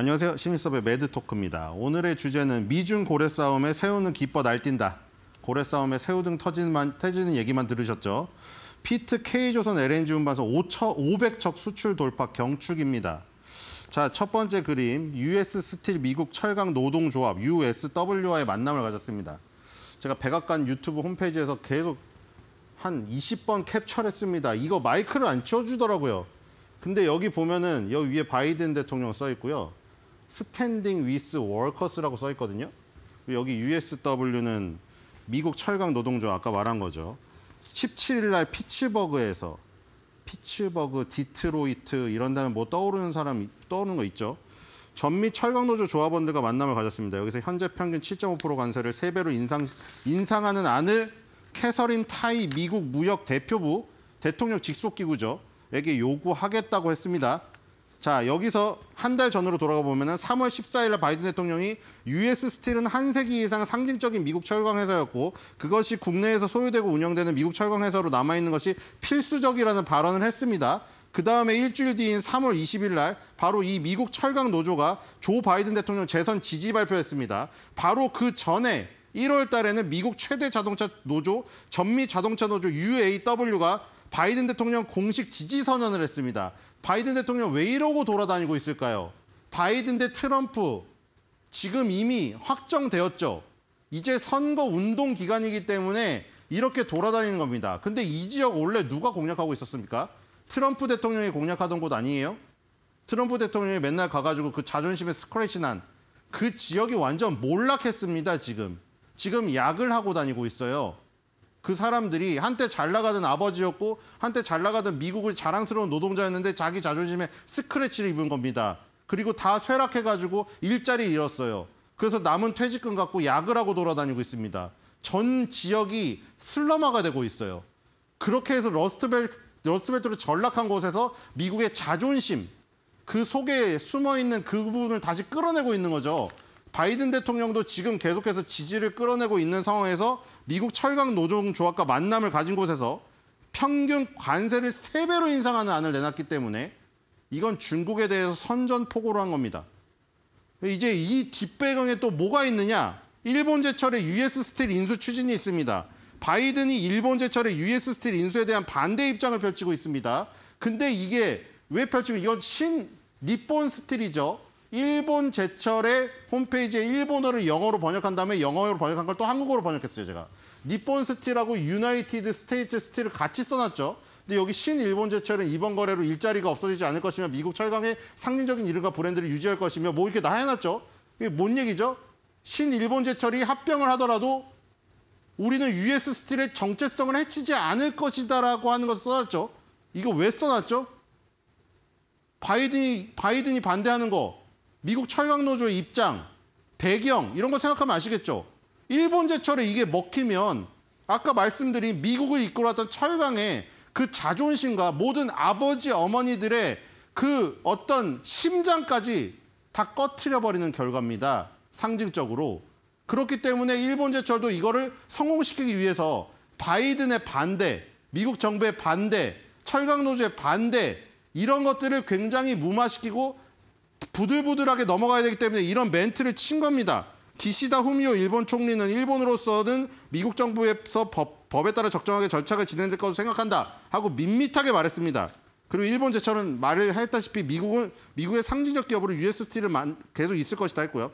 안녕하세요. 시민섭의 매드토크입니다. 오늘의 주제는 미중 고래 싸움에 새우는 기뻐 날뛴다. 고래 싸움에 새우 등 터지는, 터지는 얘기만 들으셨죠? 피트 K조선 LNG 운반소 500척 수출 돌파 경축입니다. 자, 첫 번째 그림, US 스틸 미국 철강 노동조합 USW와의 만남을 가졌습니다. 제가 백악관 유튜브 홈페이지에서 계속 한 20번 캡처를 했습니다. 이거 마이크를 안워주더라고요 근데 여기 보면은 여기 위에 바이든 대통령 써 있고요. 스탠딩 위스 워커스라고 써 있거든요. 여기 USW는 미국 철강 노동조 아까 말한 거죠. 17일 날 피츠버그에서 피츠버그, 디트로이트 이런 다음뭐 떠오르는 사람 떠오르는 거 있죠. 전미 철강노조 조합원들과 만남을 가졌습니다. 여기서 현재 평균 7.5% 관세를 세배로 인상, 인상하는 안을 캐서린 타이 미국 무역 대표부 대통령 직속기구죠. 에게 요구하겠다고 했습니다. 자 여기서 한 달 전으로 돌아가 보면 은 3월 14일 날 바이든 대통령이 US 스틸은 한 세기 이상 상징적인 미국 철강회사였고 그것이 국내에서 소유되고 운영되는 미국 철강회사로 남아있는 것이 필수적이라는 발언을 했습니다. 그 다음에 일주일 뒤인 3월 20일 날 바로 이 미국 철강 노조가 조 바이든 대통령 재선 지지 발표했습니다. 바로 그 전에 1월 달에는 미국 최대 자동차 노조 전미 자동차 노조 UAW가 바이든 대통령 공식 지지 선언을 했습니다. 바이든 대통령 왜 이러고 돌아다니고 있을까요? 바이든 대 트럼프 지금 이미 확정되었죠. 이제 선거 운동 기간이기 때문에 이렇게 돌아다니는 겁니다. 근데 이 지역 원래 누가 공략하고 있었습니까? 트럼프 대통령이 공략하던 곳 아니에요? 트럼프 대통령이 맨날 가가지고 그 자존심에 스크래치 난 그 지역이 완전 몰락했습니다, 지금. 지금 약을 하고 다니고 있어요. 그 사람들이 한때 잘 나가던 아버지였고 한때 잘 나가던 미국을 자랑스러운 노동자였는데 자기 자존심에 스크래치를 입은 겁니다. 그리고 다 쇠락해가지고 일자리를 잃었어요. 그래서 남은 퇴직금 갖고 약을 하고 돌아다니고 있습니다. 전 지역이 슬럼화가 되고 있어요. 그렇게 해서 러스트벨, 러스트벨트로 전락한 곳에서 미국의 자존심, 그 속에 숨어있는 그 부분을 다시 끌어내고 있는 거죠. 바이든 대통령도 지금 계속해서 지지를 끌어내고 있는 상황에서 미국 철강 노동 조합과 만남을 가진 곳에서 평균 관세를 3배로 인상하는 안을 내놨기 때문에 이건 중국에 대해서 선전포고를 한 겁니다. 이제 이 뒷배경에 또 뭐가 있느냐? 일본 제철의 US 스틸 인수 추진이 있습니다. 바이든이 일본 제철의 US 스틸 인수에 대한 반대 입장을 펼치고 있습니다. 근데 이게 왜 펼치고 이건 신 니폰 스틸이죠. 일본 제철의 홈페이지에 일본어를 영어로 번역한 다음에 영어로 번역한 걸 또 한국어로 번역했어요, 제가. 니폰 스틸하고 유나이티드 스테이츠 스틸을 같이 써놨죠. 근데 여기 신일본 제철은 이번 거래로 일자리가 없어지지 않을 것이며 미국 철강의 상징적인 이름과 브랜드를 유지할 것이며 뭐 이렇게 다 해놨죠. 이게 뭔 얘기죠? 신일본 제철이 합병을 하더라도 우리는 US 스틸의 정체성을 해치지 않을 것이다라고 하는 것을 써놨죠. 이거 왜 써놨죠? 바이든이, 바이든이 반대하는 거 미국 철강노조의 입장, 배경 이런 거 생각하면 아시겠죠? 일본 제철에 이게 먹히면 아까 말씀드린 미국을 이끌었던 철강의 그 자존심과 모든 아버지 어머니들의 그 어떤 심장까지 다 꺼트려 버리는 결과입니다. 상징적으로. 그렇기 때문에 일본 제철도 이거를 성공시키기 위해서 바이든의 반대, 미국 정부의 반대, 철강 노조의 반대 이런 것들을 굉장히 무마시키고 부들부들하게 넘어가야 되기 때문에 이런 멘트를 친 겁니다. 기시다 후미오 일본 총리는 일본으로서는 미국 정부에서 법, 법에 따라 적정하게 절차가 진행될 것으로 생각한다 하고 밋밋하게 말했습니다. 그리고 일본 제철은 말을 했다시피 미국은 미국의 상징적 기업으로 UST를 계속 있을 것이다 했고요.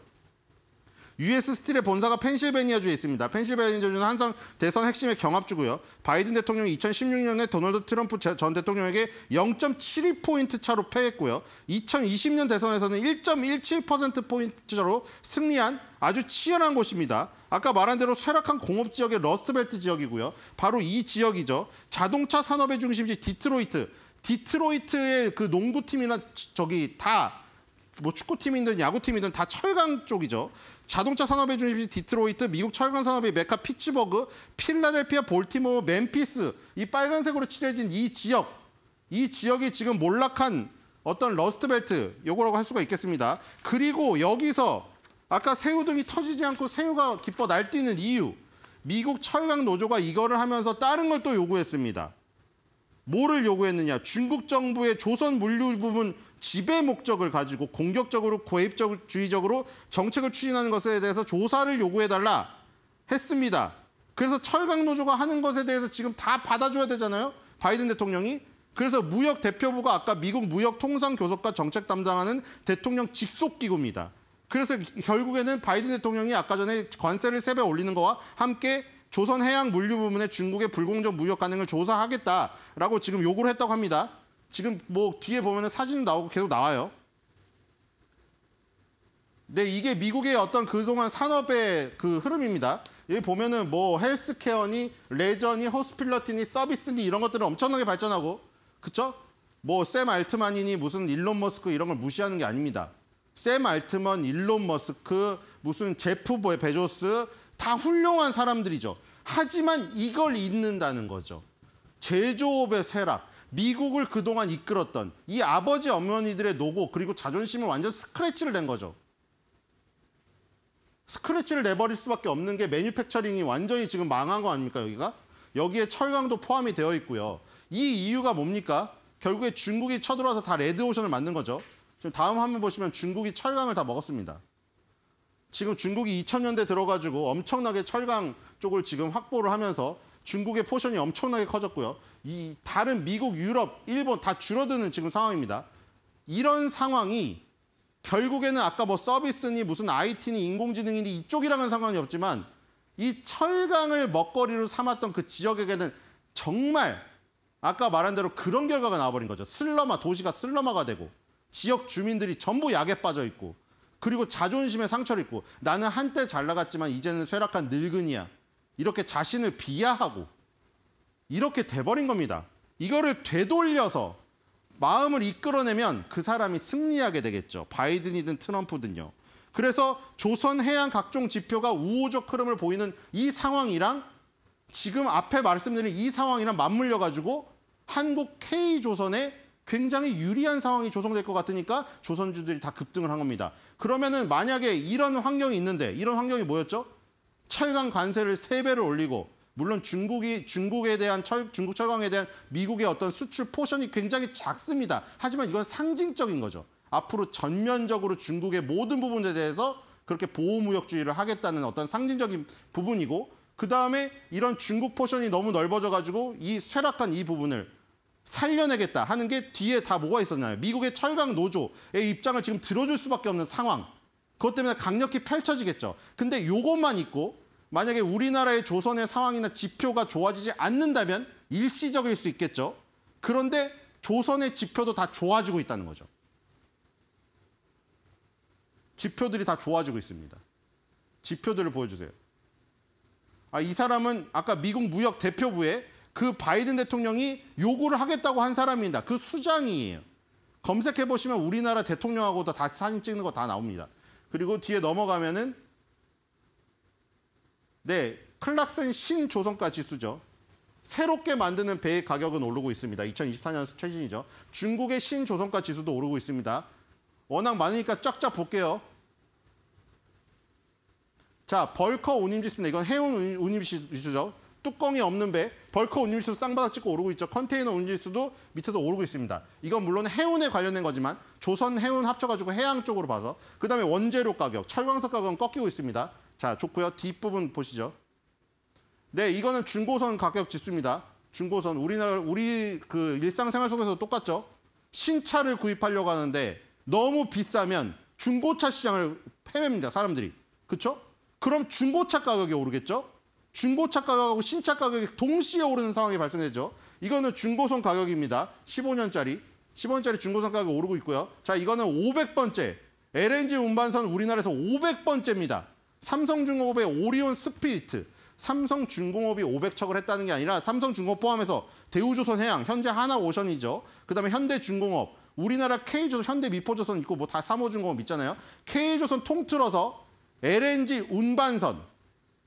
US 스틸의 본사가 펜실베니아주에 있습니다. 펜실베니아주는 항상 대선 핵심의 경합주고요. 바이든 대통령이 2016년에 도널드 트럼프 전 대통령에게 0.72포인트 차로 패했고요. 2020년 대선에서는 1.17%포인트 차로 승리한 아주 치열한 곳입니다. 아까 말한 대로 쇠락한 공업 지역의 러스트벨트 지역이고요. 바로 이 지역이죠. 자동차 산업의 중심지 디트로이트. 디트로이트의 그 농구팀이나 저기 다 뭐 축구팀이든 야구팀이든 다 철강 쪽이죠. 자동차 산업의 중심지 디트로이트, 미국 철강 산업의 메카 피츠버그, 필라델피아, 볼티모어, 멤피스 이 빨간색으로 칠해진 이 지역 이 지역이 지금 몰락한 어떤 러스트벨트 요거라고 할 수가 있겠습니다. 그리고 여기서 아까 새우등이 터지지 않고 새우가 기뻐 날뛰는 이유 미국 철강 노조가 이거를 하면서 다른 걸 또 요구했습니다. 뭐를 요구했느냐. 중국 정부의 조선 물류 부분 지배 목적을 가지고 공격적으로 고입주의적으로 정책을 추진하는 것에 대해서 조사를 요구해달라 했습니다. 그래서 철강노조가 하는 것에 대해서 지금 다 받아줘야 되잖아요. 바이든 대통령이. 그래서 무역 대표부가 아까 미국 무역 통상 교섭과 정책 담당하는 대통령 직속 기구입니다. 그래서 결국에는 바이든 대통령이 아까 전에 관세를 세배 올리는 거와 함께 조선 해양 물류 부문에 중국의 불공정 무역 가능을 조사하겠다라고 지금 요구를 했다고 합니다. 지금 뭐 뒤에 보면 사진 나오고 계속 나와요. 네, 이게 미국의 어떤 그동안 산업의 그 흐름입니다. 여기 보면은 뭐 헬스케어니 레저니 호스필러티니 서비스니 이런 것들은 엄청나게 발전하고 그쵸? 뭐 샘 알트만이니 무슨 일론 머스크 이런 걸 무시하는 게 아닙니다. 샘 알트먼, 일론 머스크, 무슨 제프 보의 베조스 다 훌륭한 사람들이죠. 하지만 이걸 잊는다는 거죠. 제조업의 쇠락, 미국을 그동안 이끌었던 이 아버지 어머니들의 노고 그리고 자존심을 완전 스크래치를 낸 거죠. 스크래치를 내버릴 수밖에 없는 게 매뉴팩처링이 완전히 지금 망한 거 아닙니까 여기가? 여기에 철강도 포함이 되어 있고요. 이 이유가 뭡니까? 결국에 중국이 쳐들어와서 다 레드오션을 만든 거죠. 지금 다음 화면 보시면 중국이 철강을 다 먹었습니다. 지금 중국이 2000년대 들어가지고 엄청나게 철강 쪽을 지금 확보를 하면서 중국의 포션이 엄청나게 커졌고요. 이 다른 미국, 유럽, 일본 다 줄어드는 지금 상황입니다. 이런 상황이 결국에는 아까 뭐 서비스니 무슨 IT니 인공지능이니 이쪽이랑은 상관이 없지만 이 철강을 먹거리로 삼았던 그 지역에게는 정말 아까 말한 대로 그런 결과가 나와버린 거죠. 슬러마, 도시가 슬러마가 되고 지역 주민들이 전부 약에 빠져 있고 그리고 자존심에 상처를 입고 나는 한때 잘 나갔지만 이제는 쇠락한 늙은이야. 이렇게 자신을 비하하고 이렇게 돼버린 겁니다. 이거를 되돌려서 마음을 이끌어내면 그 사람이 승리하게 되겠죠. 바이든이든 트럼프든요. 그래서 조선 해양 각종 지표가 우호적 흐름을 보이는 이 상황이랑 지금 앞에 말씀드린 이 상황이랑 맞물려 가지고 한국 K조선에 굉장히 유리한 상황이 조성될 것 같으니까 조선주들이 다 급등을 한 겁니다. 그러면은 만약에 이런 환경이 있는데 이런 환경이 뭐였죠? 철강 관세를 세배를 올리고 물론 중국이 중국에 대한 철, 중국 철강에 대한 미국의 어떤 수출 포션이 굉장히 작습니다. 하지만 이건 상징적인 거죠. 앞으로 전면적으로 중국의 모든 부분에 대해서 그렇게 보호무역주의를 하겠다는 어떤 상징적인 부분이고 그 다음에 이런 중국 포션이 너무 넓어져가지고 이 쇠락한 이 부분을 살려내겠다 하는 게 뒤에 다 뭐가 있었나요? 미국의 철강 노조의 입장을 지금 들어줄 수밖에 없는 상황. 그것 때문에 강력히 펼쳐지겠죠. 근데 이것만 있고 만약에 우리나라의 조선의 상황이나 지표가 좋아지지 않는다면 일시적일 수 있겠죠. 그런데 조선의 지표도 다 좋아지고 있다는 거죠. 지표들이 다 좋아지고 있습니다. 지표들을 보여주세요. 아, 이 사람은 아까 미국 무역 대표부에 그 바이든 대통령이 요구를 하겠다고 한 사람입니다. 그 수장이에요. 검색해 보시면 우리나라 대통령하고도 다 사진 찍는 거 다 나옵니다. 그리고 뒤에 넘어가면은 네, 클락슨 신조성가 지수죠. 새롭게 만드는 배의 가격은 오르고 있습니다. 2024년 최신이죠. 중국의 신조성가 지수도 오르고 있습니다. 워낙 많으니까 쫙쫙 볼게요. 자, 벌커 운임 지수입니다. 이건 해운 운임 지수죠. 뚜껑이 없는 배, 벌크 운임수 쌍바닥 찍고 오르고 있죠. 컨테이너 운임수도 밑에도 오르고 있습니다. 이건 물론 해운에 관련된 거지만 조선 해운 합쳐가지고 해양 쪽으로 봐서 그다음에 원재료 가격, 철광석 가격은 꺾이고 있습니다. 자, 좋고요. 뒷부분 보시죠. 네, 이거는 중고선 가격 지수입니다. 중고선 우리나라 우리 그 일상생활 속에서 똑같죠. 신차를 구입하려고 하는데 너무 비싸면 중고차 시장을 패맵니다 사람들이 그렇죠? 그럼 중고차 가격이 오르겠죠? 중고차 가격하고 신차 가격이 동시에 오르는 상황이 발생했죠. 이거는 중고선 가격입니다. 15년짜리. 10원짜리 중고선 가격이 오르고 있고요. 자, 이거는 500번째. LNG 운반선 우리나라에서 500번째입니다. 삼성중공업의 오리온 스피리트. 삼성중공업이 500척을 했다는 게 아니라 삼성중공업 포함해서 대우조선해양, 현재 하나오션이죠. 그다음에 현대중공업, 우리나라 K조선, 현대미포조선 있고 뭐 다 삼호중공업 있잖아요. K조선 통틀어서 LNG 운반선,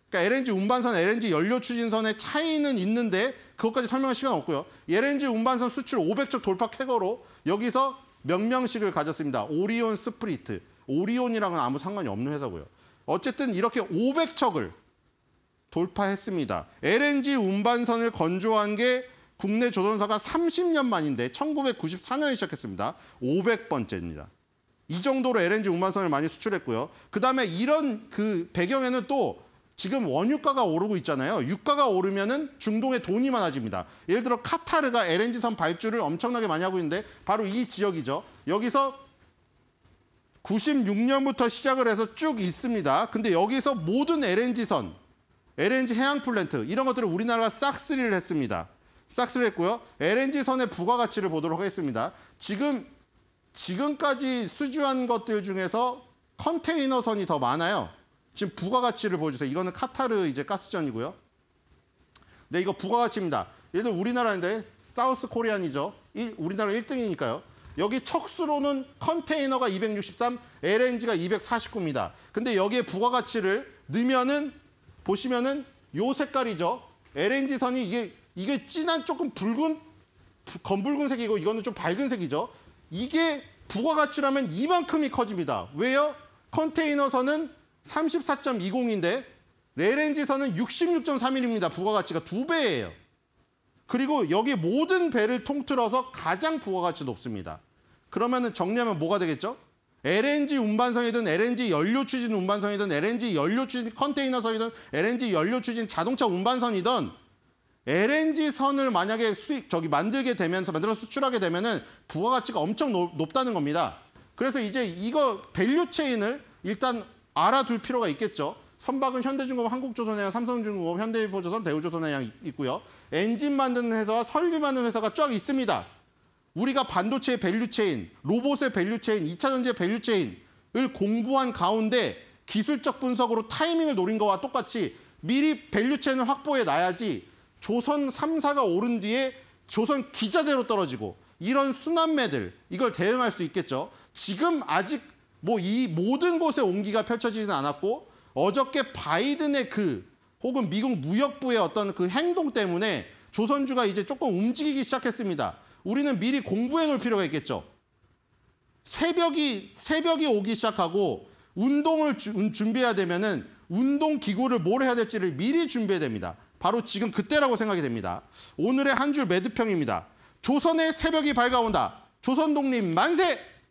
그러니까 LNG 운반선, LNG 연료 추진선의 차이는 있는데 그것까지 설명할 시간 없고요. LNG 운반선 수출 500척 돌파 캐거로 여기서 명명식을 가졌습니다. 오리온 스프리트. 오리온이랑은 아무 상관이 없는 회사고요. 어쨌든 이렇게 500척을 돌파했습니다. LNG 운반선을 건조한 게 국내 조선사가 30년 만인데 1994년에 시작했습니다. 500번째입니다. 이 정도로 LNG 운반선을 많이 수출했고요. 그다음에 이런 그 배경에는 또 지금 원유가가 오르고 있잖아요. 유가가 오르면은 중동의 돈이 많아집니다. 예를 들어 카타르가 LNG선 발주를 엄청나게 많이 하고 있는데 바로 이 지역이죠. 여기서 96년부터 시작을 해서 쭉 있습니다. 근데 여기서 모든 LNG선, LNG 해양 플랜트 이런 것들을 우리나라가 싹쓸이를 했습니다. 싹쓸이 했고요. LNG선의 부가가치를 보도록 하겠습니다. 지금 지금까지 수주한 것들 중에서 컨테이너선이 더 많아요. 지금 부가가치를 보여주세요. 이거는 카타르 이제 가스전이고요. 네, 이거 부가가치입니다. 얘들 우리나라인데 사우스 코리안이죠. 일, 우리나라 1등이니까요. 여기 척수로는 컨테이너가 263, LNG가 249입니다. 근데 여기에 부가가치를 넣으면은 보시면은 요 색깔이죠. LNG선이 이게 이게 진한 조금 붉은 검붉은 색이고 이거는 좀 밝은 색이죠. 이게 부가가치라면 이만큼이 커집니다. 왜요? 컨테이너선은 34.20인데 레렌지선은 66.31입니다. 부가가치가 두배예요 그리고 여기 모든 배를 통틀어서 가장 부가가치 높습니다. 그러면 은 정리하면 뭐가 되겠죠? LNG 운반선이든 LNG 연료 추진 운반선이든 LNG 연료 추진 컨테이너선이든 LNG 연료 추진 자동차 운반선이든 LNG 선을 만약에 수익 저기 만들게 되면서 만들어 수출하게 되면은 부가가치가 엄청 높, 다는 겁니다. 그래서 이제 이거 밸류 체인을 일단 알아둘 필요가 있겠죠. 선박은 현대중공업, 한국조선해양, 삼성중공업, 현대일보조선, 대우조선해양 있고요. 엔진 만드는 회사와 설비 만드는 회사가 쫙 있습니다. 우리가 반도체의 밸류체인, 로봇의 밸류체인, 2차 전지의 밸류체인을 공부한 가운데 기술적 분석으로 타이밍을 노린 거와 똑같이 미리 밸류체인을 확보해 놔야지 조선 3사가 오른 뒤에 조선 기자재로 떨어지고 이런 순환매들 이걸 대응할 수 있겠죠. 지금 아직 뭐이 모든 곳에 온기가 펼쳐지진 않았고 어저께 바이든의 그 혹은 미국 무역부의 어떤 그 행동 때문에 조선주가 이제 조금 움직이기 시작했습니다. 우리는 미리 공부해 놓을 필요가 있겠죠. 새벽이 새벽이 오기 시작하고 운동을 주, 음, 준비해야 되면은 운동 기구를 뭘 해야 될지를 미리 준비해야 됩니다. 바로 지금 그때라고 생각이 됩니다. 오늘의 한 줄 매듭형입니다. 조선의 새벽이 밝아온다. 조선 독립 만세!